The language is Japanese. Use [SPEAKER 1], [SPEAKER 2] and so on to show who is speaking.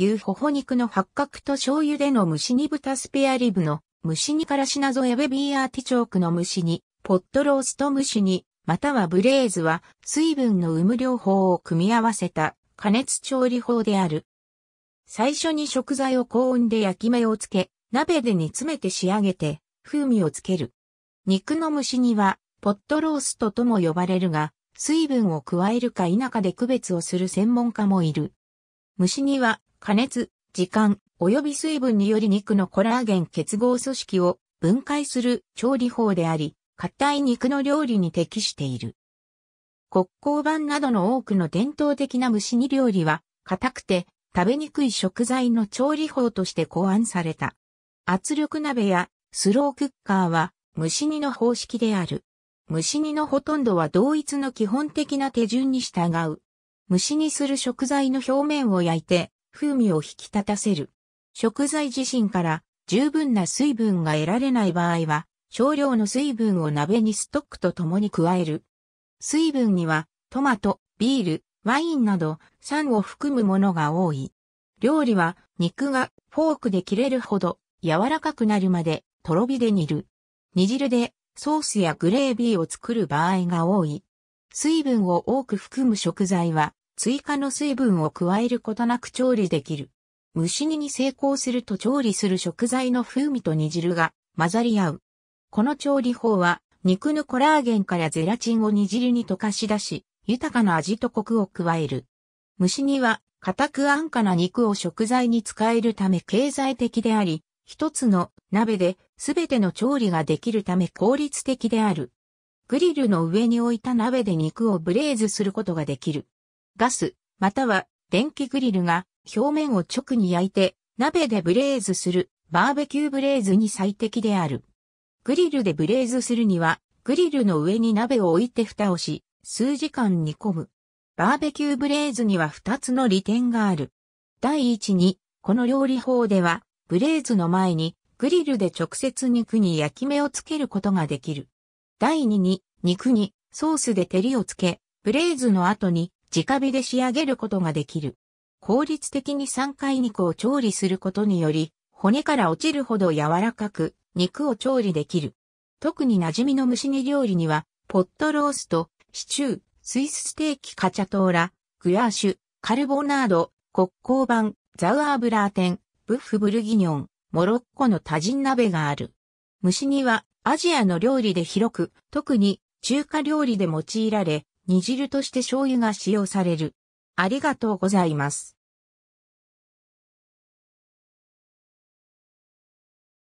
[SPEAKER 1] 牛ほほ肉の八角と醤油での蒸し煮豚スペアリブの蒸し煮から品添えベビーアーティチョークの蒸し煮、ポットロースト蒸し煮、またはブレーズは水分の有無両方を組み合わせた加熱調理法である。最初に食材を高温で焼き目をつけ、鍋で煮詰めて仕上げて風味をつける。肉の蒸し煮はポットローストとも呼ばれるが、水分を加えるか否かで区別をする専門家もいる。蒸し煮は加熱、時間、及び水分により肉のコラーゲン結合組織を分解する調理法であり、硬い肉の料理に適している。国交版などの多くの伝統的な蒸し煮料理は、硬くて食べにくい食材の調理法として考案された。圧力鍋やスロークッカーは蒸し煮の方式である。蒸し煮のほとんどは同一の基本的な手順に従う。蒸し煮する食材の表面を焼いて風味を引き立たせる。食材自身から十分な水分が得られない場合は、少量の水分を鍋にストックと共に加える。水分には、トマト、ビール、ワインなど、酸を含むものが多い。料理は、肉がフォークで切れるほど、柔らかくなるまで、とろ火で煮る。煮汁で、ソースやグレービーを作る場合が多い。水分を多く含む食材は、追加の水分を加えることなく調理できる。蒸し煮に成功すると調理する食材の風味と煮汁が混ざり合う。この調理法は肉のコラーゲンからゼラチンを煮汁に溶かし出し、豊かな味とコクを加える。蒸し煮は固く安価な肉を食材に使えるため経済的であり、一つの鍋で全ての調理ができるため効率的である。グリルの上に置いた鍋で肉をブレーズすることができる。ガス、または電気グリルが表面を直に焼いて鍋でブレーズするバーベキューブレーズに最適である。グリルでブレーズするにはグリルの上に鍋を置いて蓋をし数時間煮込む。バーベキューブレーズには2つの利点がある。第一に、この料理法では、ブレーズの前に、グリルで直接肉に焼き目をつけることができる。第二に、肉にソースで照りをつけ、ブレーズの後に直火で仕上げることができる。効率的に3回肉を調理することにより、骨から落ちるほど柔らかく、肉を調理できる。特に馴染みの蒸し煮料理には、ポットロースト、シチュー、スイスステーキカチャトーラ、グラーシュ、カルボナード、国交版、ザウアーブラーテン、ブッフブルギニョン、モロッコの多人鍋がある。蒸し煮はアジアの料理で広く、特に中華料理で用いられ、煮汁として醤油が使用される。ありがとうございます。